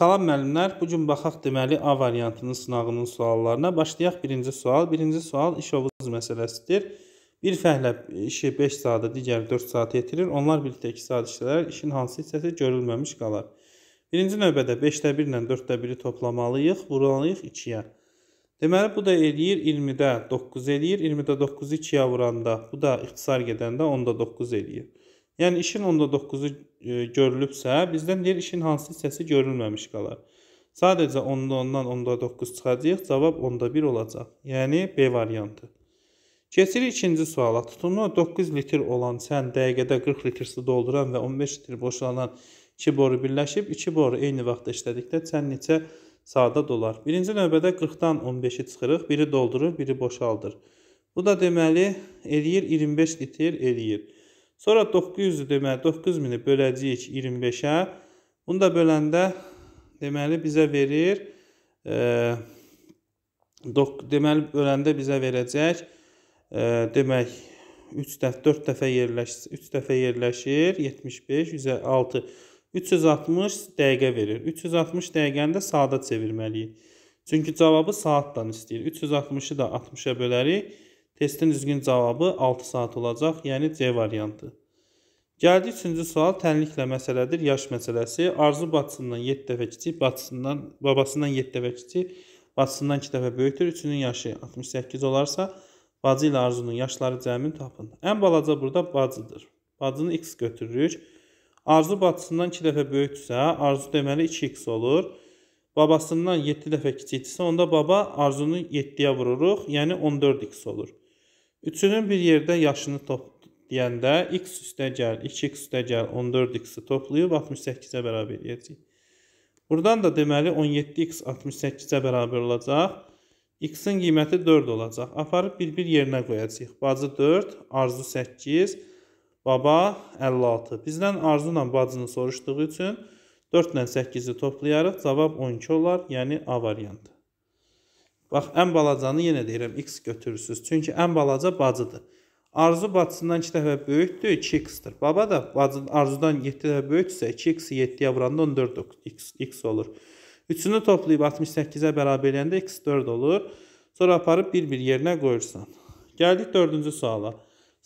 Salam müəllimlər, bu gün baxaq deməli A variantının sınağının suallarına. Başlayaq birinci sual. Birinci sual iş hovuz məsələsidir. Bir fəhlə işi 5 saata, digər 4 saat yetirir. Onlar birlikdə 2 saat işlələr, işin hansı hissəsi görülməmiş qalar. Birinci növbədə 5də 1 ilə 4də 1-i toplamalıyıq, vurmalıyıq 2-yə. Deməli bu da eləyir 20-də 9 eləyir, 20-də 9-u 2-yə vuranda, bu da ixtisar gedəndə 10-da 9 eləyir. Yəni işin 10.9-u e, görülübsə, bizdən deyir işin hansı hissəsi görülməmiş qalar. Sadəcə 10-da 10-dan 10.9 çıxacaq, cavab 10.1 olacaq. Yəni B variantı. Keçirik ikinci suala. Tutumu 9 litr olan sən dəqiqədə 40 litr su dolduran və 15 litr boşalanan 2 boru birləşib 2 boru eyni vaxtda işlədikdə sən neçə saata dolar? Birinci növbədə 40-dan 15-i çıxırıq, biri doldurur, biri boşaldır. Bu da deməli eləyir 25 litr eləyir. Sonra 900-ü deməli 9000-i böləcəyik 25-ə. Bunu da böləndə deməli bizə verir e, dok, deməli böləndə bizə verəcək e, demək 3 dəfə 4 dəfə yerləşir 3 dəfə yerləşir 75 106 360 dəqiqə verir. 360 dəqiqəni də saata çevirməliyik. Çünki cavabı saatdan istəyir. 360-ı da 60-a bölərik. Testin düzgün cavabı 6 saat olacaq, yəni C variantı. Gəldi üçüncü sual tənliklə məsələdir, yaş məsələsi. Arzu bacısından 7 dəfə kiçik, bacısından, babasından 7 dəfə kiçik, bacısından 2 dəfə böyükdür. Üçünün yaşı 68 olarsa, bacı ilə Arzunun yaşları cəmin tapın. Ən balaca burada bacıdır. Bacını x götürürük. Arzu bacısından 2 dəfə böyükdürsə, Arzu deməli 2x olur. Babasından 7 dəfə kiçikdirsə, onda baba Arzunu 7-yə vururuq, yəni 14x olur. Üçünün bir yerdə yaşını top deyəndə x üstə gəl, 2x üstə gəl, 14x-i toplayıb 68-ə bərabər edəcəyik. Buradan da deməli 17x 68-ə bərabər olacaq. X-in qiyməti 4 olacaq. Aparıb bir-bir yerinə qoyacağıq. Bacı 4, arzu 8, baba 56. Bizdən arzu ilə bacını soruşduğu üçün 4 ilə 8-i toplayarıq. Cavab 12 olar, yəni A variantı. Bax, ən balacanı yenə deyirəm, x götürürsüz. Çünki ən balaca bacıdır. Arzu bacısından 2 dəfə böyükdür, 2x-dir. Baba da bacı, arzudan 7 dəfə böyükdürsə, 2x-i 7-yə vuranda 14x x olur. Üçünü toplayıb 68-ə bərabər eləyəndə x 4 olur. Sonra aparıb bir-bir yerinə qoyursan. Gəldik 4-cü suala.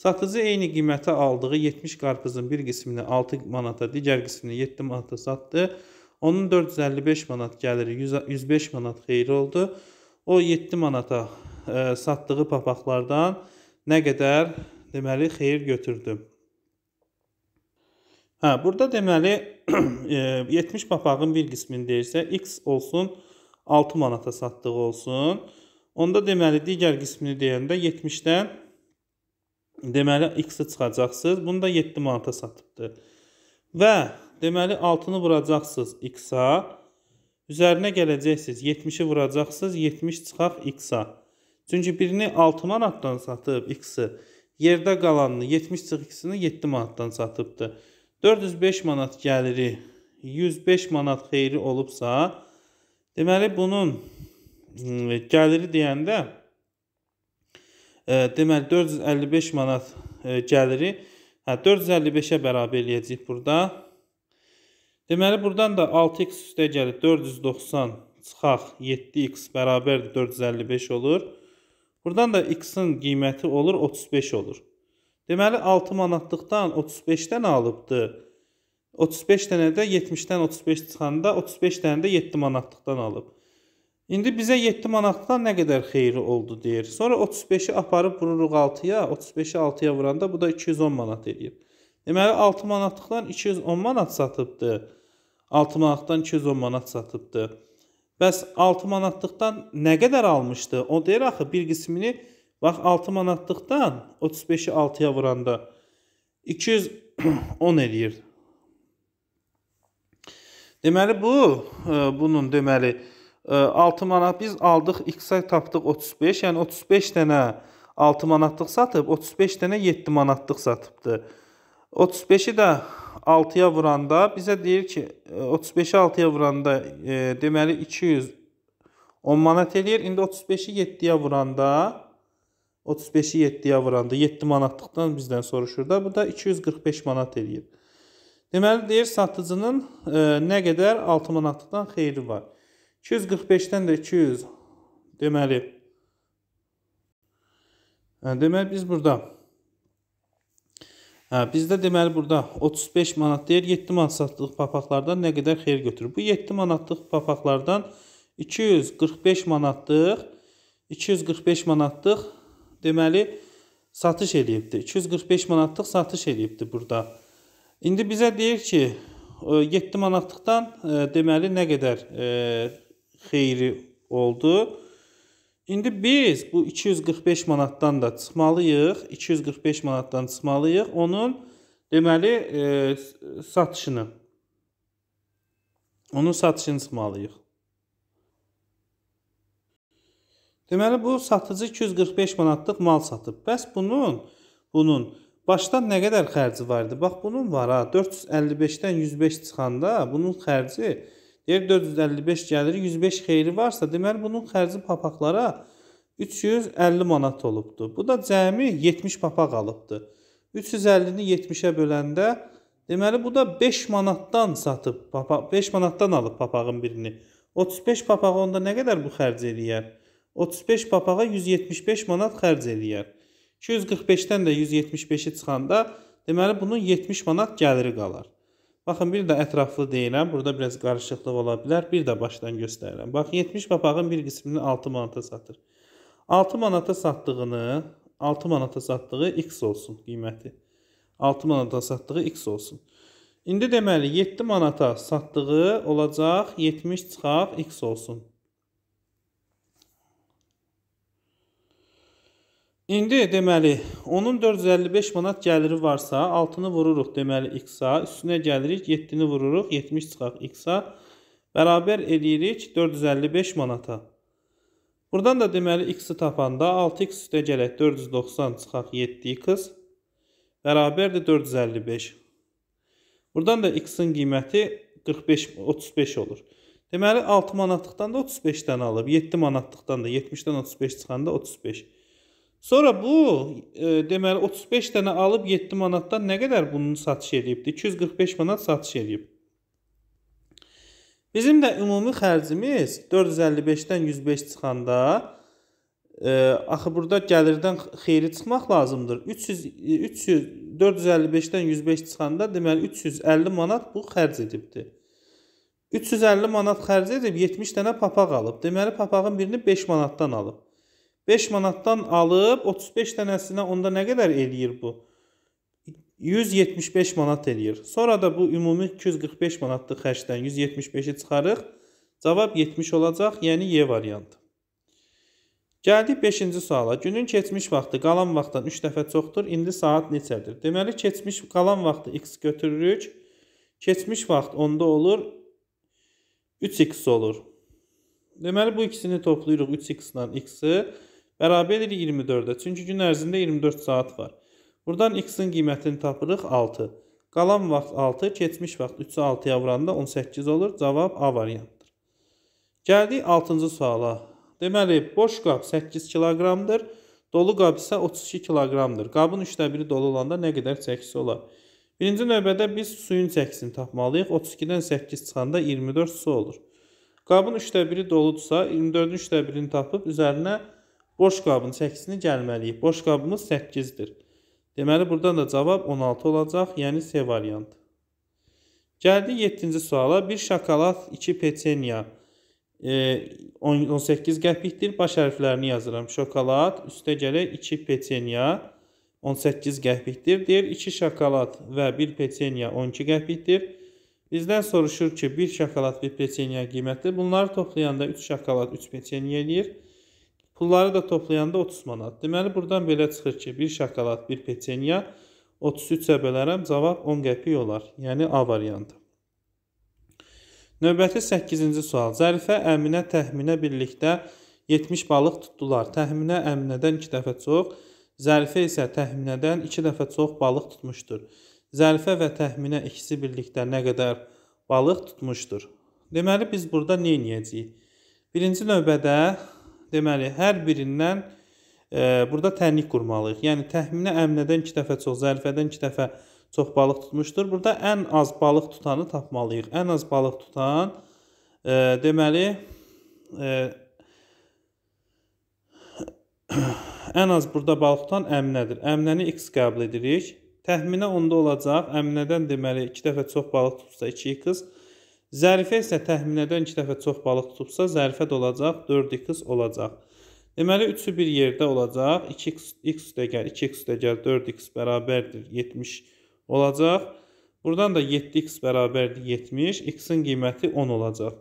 Satıcı eyni qiymətə aldığı 70 qarpızın bir qismini 6 manata, digər qismini 7 manata satdı. Onun 455 manat gəliri, 105 manat xeyri oldu. O 7 manata ə, e, satdığı papaqlardan nə qədər deməli xeyir götürdü. Hə, burada deməli 70 e, papağın bir qismini deyirsə x olsun 6 manata satdığı olsun. Onda deməli digər qismini deyəndə 70-dən deməli x-i çıxacaqsınız. Bunu da 7 manata satıbdı. Və deməli 6-nı vuracaqsınız x-a. Üzərinə gələcəksiniz, 70-i vuracaqsınız, 70 çıxaq x-a. Çünki birini 6 manatdan satıb x-i, yerdə qalanını 70 çıx x-ini 7 manatdan satıbdı. 405 manat gəliri 105 manat xeyri olubsa, deməli bunun hmm, gəliri deyəndə e, deməli 455 manat e, gəliri hə 455-ə bərabər eləyəcəyik burada. Deməli, buradan da 6x üstə gəlib 490 çıxaq 7x bərabərdir 455 olur. Buradan da x-in qiyməti olur 35 olur. Deməli 6 manatlıqdan 35-dən alıbdı. 35 dənə də 70-dən 35 çıxanda 35 dənə də 7 manatlıqdan alıb. İndi bizə 7 manatlıqdan nə qədər xeyri oldu deyir. Sonra 35-i aparıb vururuq 6-ya, 35-i 6-ya vuranda bu da 210 manat eləyir. Deməli 6 manatlıqdan 210 manat satıbdı. 6 manatdan 210 manat satıbdı. Bəs 6 manatlıqdan nə qədər almışdı? O deyir axı bir qismini bax 6 manatlıqdan 35-i 6-ya vuranda 210 eləyir. Deməli bu e, bunun deməli 6 e, manat biz aldıq, x-ə tapdıq 35, yəni 35 dənə 6 manatlıq satıb, 35 dənə 7 manatlıq satıbdı. 35-i də 6-ya vuranda bizə deyir ki, 35-i e, 6-ya vuranda e, deməli 210 manat eləyir. İndi 35-i 7-yə vuranda 35-i 7-yə vuranda 7 manatlıqdan bizdən soruşur da. Bu da 245 manat eləyir. Deməli deyir satıcının e, nə qədər 6 manatlıqdan xeyri var. 245-dən də 200 deməli hə, Deməli biz burada Hə, bizdə deməli burada 35 manat deyir, 7 manat satlıq papaqlardan nə qədər xeyir götürür. Bu 7 manatlıq papaqlardan 245 manatlıq 245 manatlıq deməli satış eləyibdi. 245 manatlıq satış eləyibdi burada. İndi bizə deyir ki, 7 manatlıqdan e, deməli nə qədər e, xeyri oldu? İndi biz bu 245 manatdan da çıxmalıyıq. 245 manatdan çıxmalıyıq. Onun deməli e, satışını. Onun satışını çıxmalıyıq. Deməli bu satıcı 245 manatlıq mal satıb. Bəs bunun bunun başdan nə qədər xərci var idi? Bax bunun var ha 455-dən 105 çıxanda bunun xərci Deyək 455 gəliri 105 xeyri varsa, deməli bunun xərci papaqlara 350 manat olubdu. Bu da cəmi 70 papaq alıbdı. 350-ni 70-ə böləndə deməli bu da 5 manatdan satıb, papaq 5 manatdan alıb papağın birini. 35 papağa onda nə qədər bu xərc eləyər? 35 papağa 175 manat xərc eləyər. 245-dən də 175-i çıxanda deməli bunun 70 manat gəliri qalar. Baxın, bir də ətraflı deyiləm. Burada biraz qarışıqlıq ola bilər. Bir də başdan göstərirəm. Bax, 70 papağın bir qismini 6 manata satır. 6 manata satdığını, 6 manata satdığı x olsun qiyməti. 6 manata satdığı x olsun. İndi deməli 7 manata satdığı olacaq 70 çıxaq x olsun. İndi deməli onun 455 manat gəliri varsa, 6-nı vururuq deməli x-a, üstünə gəlirik, 7-ni vururuq, 70 çıxaq x-a bərabər eləyirik 455 manata. Buradan da deməli x-i tapanda 6x üstə gələk 490 çıxaq 7x bərabərdir 455. Buradan da x-in qiyməti 45 35 olur. Deməli 6 manatlıqdan da 35-dən alıb, 7 manatlıqdan da 70-dən 35 çıxanda 35. Sonra bu e, deməli 35 dənə alıb 7 manatdan nə qədər bunun satış edibdi? 245 manat satış edib. Bizim də ümumi xərcimiz 455-dən 105 çıxanda e, axı burada gəlirdən xeyri çıxmaq lazımdır. 300 300 455-dən 105 çıxanda deməli 350 manat bu xərc edibdi. 350 manat xərc edib 70 dənə papaq alıb. Deməli papağın birini 5 manatdan alıb. 5 manatdan alıb 35 dənəsinə onda nə qədər eləyir bu? 175 manat eləyir. Sonra da bu ümumi 245 manatlıq xərcdən 175-i çıxarıq. Cavab 70 olacaq, yəni Y variantı. Gəldik 5-ci suala. Günün keçmiş vaxtı qalan vaxtdan 3 dəfə çoxdur. İndi saat neçədir? Deməli, keçmiş qalan vaxtı x götürürük. Keçmiş vaxt onda olur 3x olur. Deməli, bu ikisini toplayırıq 3x-dan x-i. Bərabər 24-ə. Çünki gün ərzində 24 saat var. Buradan x-in qiymətini tapırıq 6. Qalan vaxt 6, keçmiş vaxt 3-ü 6-ya vuranda 18 olur. Cavab A variantıdır. Gəldik 6-cı suala. Deməli, boş qab 8 kiloqramdır. Dolu qab isə 32 kiloqramdır. Qabın 3də 1-i dolu olanda nə qədər çəkisi olar? Birinci növbədə biz suyun çəkisini tapmalıyıq. 32-dən 8 çıxanda 24 su olur. Qabın 3də 1-i doludursa, 24-ün 3də 1-ini tapıb üzərinə 24 Boş qabın çəkisini gəlməliyik. Boş qabımız 8-dir. Deməli, buradan da cavab 16 olacaq, yəni C variantı. Gəldik 7-ci suala. Bir şokolad, 2 peçeniya. E, 18 qəpikdir. Baş hərflərini yazıram. Şokolad, üstə gələk 2 peçeniya 18 qəpikdir. Deyir 2 şokolad və 1 peçeniya 12 qəpikdir. Bizdən soruşur ki, 1 şokolad, 1 peçeniya qiymətdir. Bunları toplayanda 3 şokolad, 3 peçeniya eləyir. Pulları da toplayanda 30 manat. Deməli buradan belə çıxır ki, bir şokolad, bir peçenya 33-ə bölərəm, cavab 10 qəpik olar. Yəni A variantı. Növbəti 8-ci sual. Zərifə Əminə Təhminə birlikdə 70 balıq tutdular. Təhminə Əminədən 2 dəfə çox, Zərifə isə Təhminədən 2 dəfə çox balıq tutmuşdur. Zərifə və Təhminə ikisi birlikdə nə qədər balıq tutmuşdur? Deməli biz burada nə edəcəyik? Birinci növbədə Deməli, hər birindən e, burada tənlik qurmalıyıq. Yəni təxminə əmnədən 2 dəfə çox, zərfədən 2 dəfə çox balıq tutmuşdur. Burada ən az balıq tutanı tapmalıyıq. Ən az balıq tutan e, deməli e, ən az burada balıq tutan əmnədir. Əmnəni x qəbul edirik. Təxminə onda olacaq. Əmnədən deməli 2 dəfə çox balıq tutsa 2x Zərifə isə təxminədən 2 dəfə çox balıq tutubsa, zərifə də olacaq 4x olacaq. Deməli, üçü bir yerdə olacaq. 2x, x dəyər, 2x dəyər 4x bərabərdir 70 olacaq. Buradan da 7x bərabərdir 70, x-in qiyməti 10 olacaq.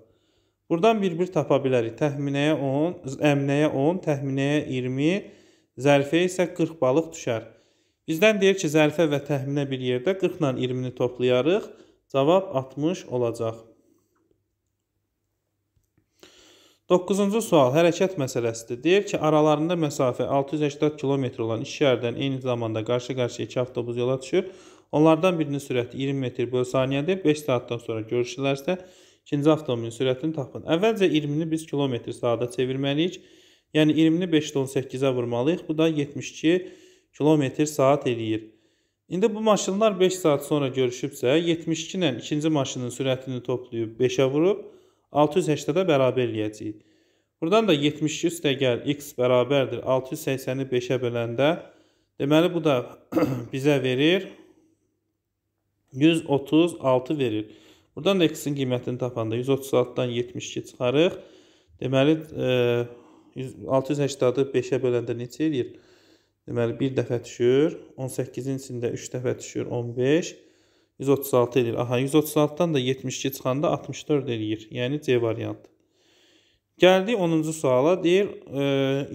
Buradan bir-bir tapa bilərik. Təxminəyə 10, əmnəyə 10, təxminəyə 20, zərfə isə 40 balıq düşər. Bizdən deyir ki, zərfə və təxminə bir yerdə 40 ilə 20-ni toplayarıq. Cavab 60 olacaq. 9-cu sual hərəkət məsələsidir. Deyir ki, aralarında məsafə 680 km olan iki şəhərdən eyni zamanda qarşı-qarşıya iki avtobus yola düşür. Onlardan birinin sürəti 20 metr böl saniyədir. 5 saatdan sonra görüşürlərsə, ikinci avtomobilin sürətini tapın. Əvvəlcə 20-ni biz kilometr saata çevirməliyik. Yəni 20-ni 5-də 18-ə vurmalıyıq. Bu da 72 kilometr saat eləyir. İndi bu maşınlar 5 saat sonra görüşübsə, 72 ilə ikinci maşının sürətini toplayıb 5-ə vurub, 680-ə bərabər eləyəcəyik. Buradan da 72 üstəgəl x bərabərdir 680-i 5-ə böləndə deməli bu da bizə verir 136 verir. Buradan da x-in qiymətini tapanda 136-dan 72 çıxarıq. Deməli 680-ı e, 5-ə böləndə neçə eləyir? Deməli 1 dəfə düşür, 18-in içində 3 dəfə düşür, 15. 136 eləyir. Aha, 136-dan da 72 çıxanda 64 eləyir. Yəni C variantı. Gəldik 10-cu suala. Deyir, e,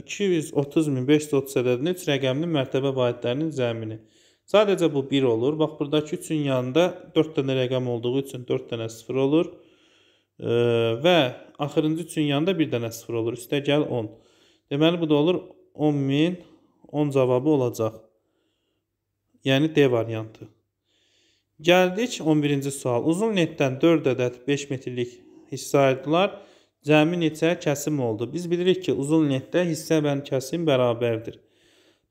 230.530 ədədini 3 rəqəmli mərtəbə vahidlərinin zəmini. Sadəcə bu 1 olur. Bax, buradakı 3-ün yanında 4 dənə rəqəm olduğu üçün 4 dənə 0 olur. E, və axırıncı 3-ün yanında 1 dənə 0 olur. Üstə gəl 10. Deməli, bu da olur 10.000. 10 cavabı olacaq. Yəni D variantı. Gəldik 11-ci sual. Uzun lentdən 4 ədəd 5 metrlik hissə ayırdılar. Cəmi neçə kəsim oldu? Biz bilirik ki, uzun lentdə hissə və kəsim bərabərdir.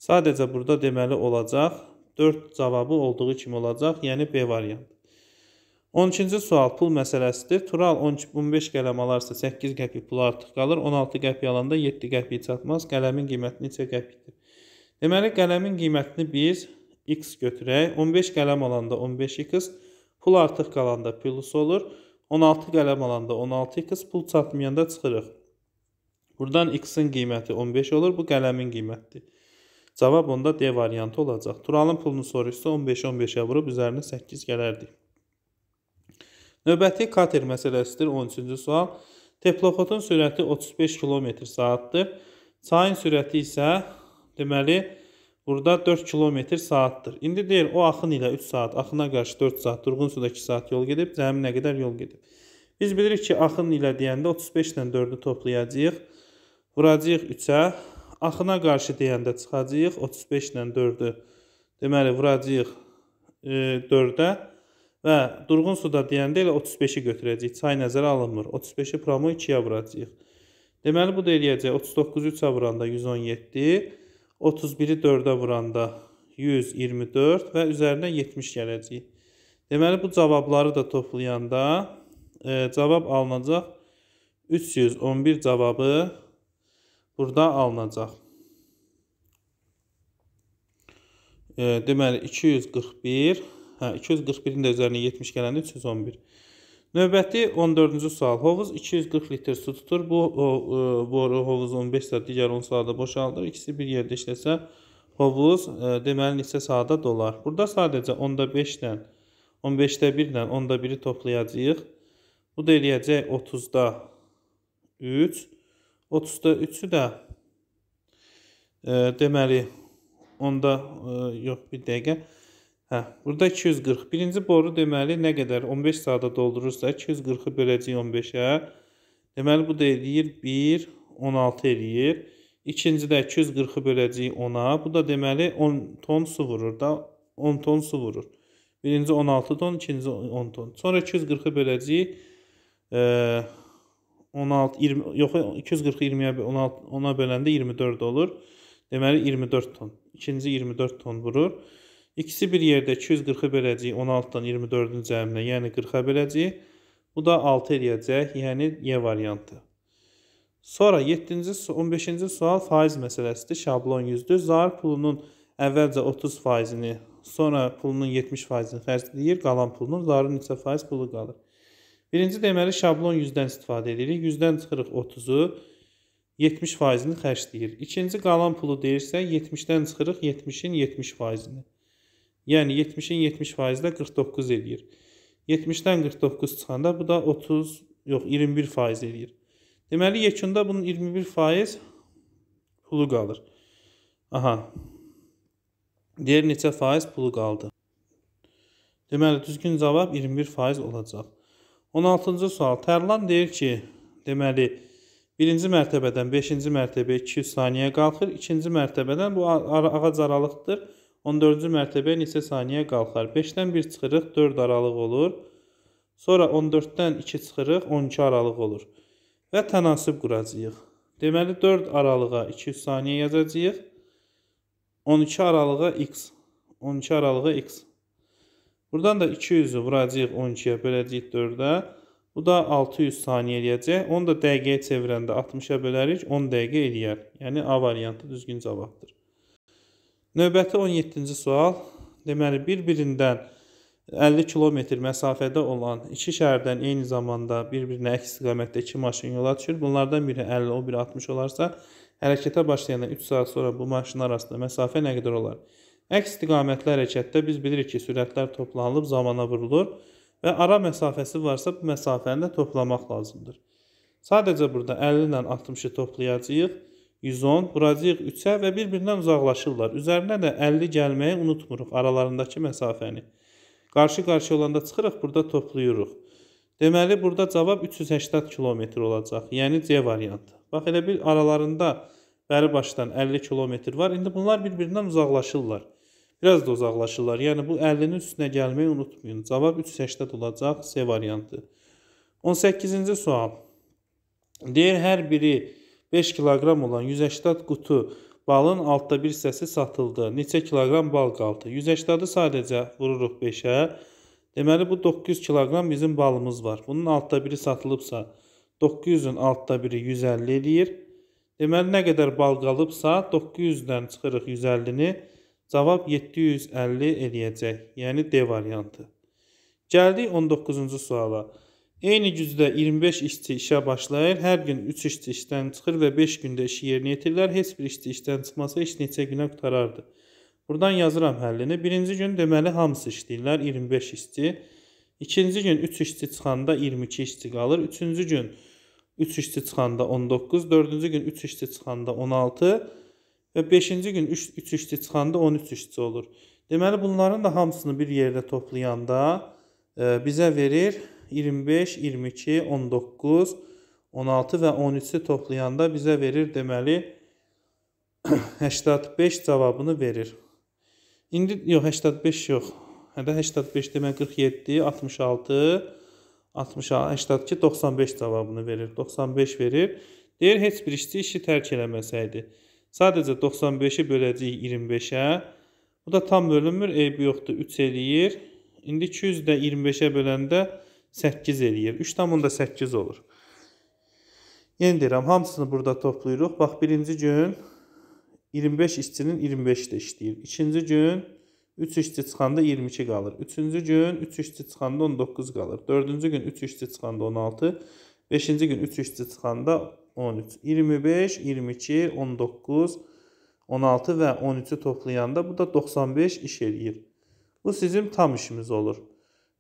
Sadəcə burada deməli olacaq 4 cavabı olduğu kimi olacaq, yəni B variantı. 12-ci sual pul məsələsidir. Tural 15 qələm alarsa 8 qəpik pul artıq qalır, 16 qəpik alanda 7 qəpik çatmaz. Qələmin qiyməti neçə qəpikdir? Deməli qələmin qiymətini biz x götürək. 15 qələm alanda 15x, pul artıq qalanda plus olur. 16 qələm alanda 16x, pul çatmayanda çıxırıq. Buradan x-in qiyməti 15 olur, bu qələmin qiymətidir. Cavab onda D variantı olacaq. Turalın pulunu soruşsa 15-ə 15 vurub üzərinə 8 gələrdik. Növbəti kater məsələsidir 13-cü sual. Teploxotun sürəti 35 km saatdir. Çayın sürəti isə deməli 35 Burada 4 kilometr saatdır. İndi deyir o axın ilə 3 saat, axına qarşı 4 saat, durğun suda 2 saat yol gedib, cəmi nə qədər yol gedib. Biz bilirik ki, axın ilə deyəndə 35 ilə 4-ü toplayacağıq. Vuracağıq 3-ə. Axına qarşı deyəndə çıxacağıq 35 ilə 4-ü. Deməli vuracağıq e, 4-ə və durğun suda deyəndə elə 35-i götürəcəyik. Çay nəzərə alınmır. 35-i promo 2-yə vuracağıq. Deməli bu da eləyəcək 39-ü 3-ə vuranda 117 31-i 4-ə vuranda 124 və üzərinə 70 gələcək. Deməli, bu cavabları da toplayanda e, cavab alınacaq. 311 cavabı burada alınacaq. E, deməli, 241, hə, 241-in də üzərinə 70 gələndə 311. Növbəti 14-cü sual. Hovuz 240 litr su tutur. Bu o, o, e, boru hovuz 15 saat, digər 10 saatda boşaldır. İkisi bir yerdə işləsə hovuz e, deməli neçə saata dolar? Burada sadəcə 10-da 5-dən 15-də 1-lə 10-da 1-i toplayacağıq. Bu da eləyəcək 30-da 3. 30-da 3-ü də e, deməli 10-da e, yox bir dəqiqə Hə, burada 240. Birinci boru deməli nə qədər 15 saata doldurursa 240-ı böləcəyik 15-ə. Deməli bu da eləyir 1, 16 eləyir. İkinci də 240-ı böləcəyik 10-a. Bu da deməli 10 ton su vurur da 10 ton su vurur. Birinci 16 ton, ikinci 10 ton. Sonra 240-ı böləcəyik e, 16 20 yox 240-ı 20-yə 16 10-a böləndə 24 olur. Deməli 24 ton. İkinci 24 ton vurur. İkisi bir yerdə 240-ı böləcəyik 16-dan 24-cü cəminə, yəni 40-a böləcəyik. Bu da 6 eləyəcək, yəni Y variantı. Sonra 7-ci, 15-ci sual faiz məsələsidir, şablon 100-dür. Zar pulunun əvvəlcə 30 faizini, sonra pulunun 70 faizini xərcləyir, qalan pulunun zarın neçə faiz pulu qalır. Birinci deməli şablon 100-dən istifadə edirik. 100-dən çıxırıq 30-u, 70 faizini xərcləyir. İkinci qalan pulu deyirsə 70-dən çıxırıq 70-in 70 faizini. 70 Yəni 70-in 70 faizi də 49 eləyir. 70-dən 49 çıxanda bu da 30, yox 21 faiz eləyir. Deməli yekunda bunun 21 faiz pulu qalır. Aha. Deyir neçə faiz pulu qaldı? Deməli düzgün cavab 21 faiz olacaq. 16-cı sual. Tərlan deyir ki, deməli 1-ci mərtəbədən 5-ci mərtəbəyə 200 saniyə qalxır, 2-ci mərtəbədən bu ağac aralıqdır. 14-cü mərtəbə neçə saniyə qalxar? 5-dən 1 çıxırıq, 4 aralıq olur. Sonra 14-dən 2 çıxırıq, 12 aralıq olur. Və tənasib quracağıq. Deməli 4 aralığa 200 saniyə yazacağıq. 12 aralığa x. 12 aralığa x. Buradan da 200-ü vuracağıq 12-yə, böləcəyik 4-ə. Bu da 600 saniyə eləyəcək. Onu da dəqiqəyə çevirəndə 60-a bölərik, 10 dəqiqə eləyər. Yəni A variantı düzgün cavabdır. Növbəti 17-ci sual. Deməli, bir-birindən 50 kilometr məsafədə olan iki şəhərdən eyni zamanda bir-birinə əks istiqamətdə iki maşın yola düşür. Bunlardan biri 50, o biri 60 olarsa, hərəkətə başlayandan 3 saat sonra bu maşın arasında məsafə nə qədər olar? Əks istiqamətli hərəkətdə biz bilirik ki, sürətlər toplanılıb zamana vurulur və ara məsafəsi varsa bu məsafəni də toplamaq lazımdır. Sadəcə burada 50 ilə 60-ı toplayacağıq. 110, buracıq 3-ə və bir-birindən uzaqlaşırlar. Üzərinə də 50 gəlməyi unutmuruq aralarındakı məsafəni. Qarşı-qarşı olanda çıxırıq, burada toplayırıq. Deməli, burada cavab 380 km olacaq, yəni C variantı. Bax, elə bir aralarında bəri başdan 50 km var. İndi bunlar bir-birindən uzaqlaşırlar. Biraz da uzaqlaşırlar. Yəni, bu 50-nin üstünə gəlməyi unutmayın. Cavab 380 olacaq, C variantı. 18-ci sual. Deyir, hər biri 5 kiloqram olan 180 qutu balın altda bir hissəsi satıldı. Neçə kiloqram bal qaldı? 180-ı sadəcə vururuq 5-ə. Deməli bu 900 kiloqram bizim balımız var. Bunun altda biri satılıbsa 900-ün altda biri 150 eləyir. Deməli nə qədər bal qalıbsa 900-dən çıxırıq 150-ni. Cavab 750 eləyəcək. Yəni D variantı. Gəldik 19-cu suala. Eyni gücdə 25 işçi işə başlayır, hər gün 3 işçi işdən çıxır və 5 gündə işi yerinə yetirirlər. Heç bir işçi işdən çıxmasa iş neçə günə qutarardı. Buradan yazıram həllini. Birinci gün deməli hamısı işləyirlər 25 işçi. İkinci gün 3 işçi çıxanda 22 işçi qalır. Üçüncü gün 3 işçi çıxanda 19, dördüncü gün 3 işçi çıxanda 16 və 5-ci gün 3, 3 işçi çıxanda 13 işçi olur. Deməli bunların da hamısını bir yerdə toplayanda e, bizə verir 25, 22, 19, 16 və 13-ü toplayanda bizə verir deməli 85 cavabını verir. İndi yox 85 yox. Hədə 85 demək 47, 66, 66, 82, 95 cavabını verir. 95 verir. Deyir heç bir işçi işi tərk eləməsəydi. Sadəcə 95-i böləcəyik 25-ə. Bu da tam bölünmür, eybi yoxdur, 3 eləyir. İndi 200-də 25-ə böləndə 0,5 8 eləyir. 3,8 olur. Yenə deyirəm, hamısını burada toplayırıq. Bax, birinci gün 25 işçinin 25-də işləyir. İkinci gün 3 işçi çıxanda 22 qalır. Üçüncü gün 3 işçi çıxanda 19 qalır. Dördüncü gün 3 işçi çıxanda 16. Beşinci gün 3 işçi çıxanda 13. 25, 22, 19, 16 və 13-ü toplayanda bu da 95 iş eləyir. Bu sizin tam işimiz olur.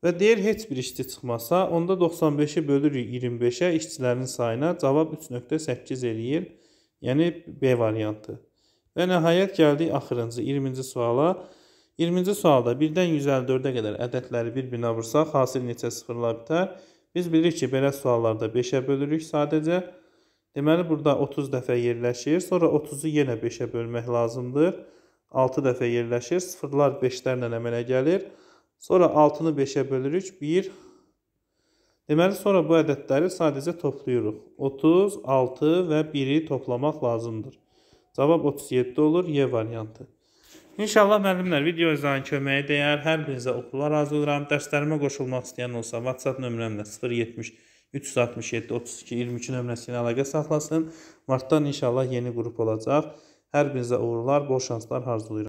Və deyir heç bir işçi çıxmasa, onda 95-i bölürük 25-ə işçilərin sayına, cavab 3.8 eləyir. Yəni B variantı. Və nəhayət gəldik axırıncı 20-ci suala. 20-ci sualda 1-dən 154-ə qədər ədədləri bir-birinə vursaq, hasil neçə sıfırla bitər? Biz bilirik ki, belə suallarda 5-ə bölürük sadəcə. Deməli, burada 30 dəfə yerləşir, sonra 30-u yenə 5-ə bölmək lazımdır. 6 dəfə yerləşir, sıfırlar 5-lərlə əmələ gəlir. Sonra 6-nı 5-ə bölürük. 1. Deməli, sonra bu ədədləri sadəcə toplayırıq. 30, 6 və 1-i toplamaq lazımdır. Cavab 37 olur, Y variantı. İnşallah müəllimlər video izahın köməyi dəyər. Hər birinizə oxular arzu edirəm. Dərslərimə qoşulmaq istəyən olsa WhatsApp nömrəmlə 070 367 32 22 nömrəsi ilə əlaqə saxlasın. Martdan inşallah yeni qrup olacaq. Hər birinizə uğurlar, bol şanslar arzulayıram.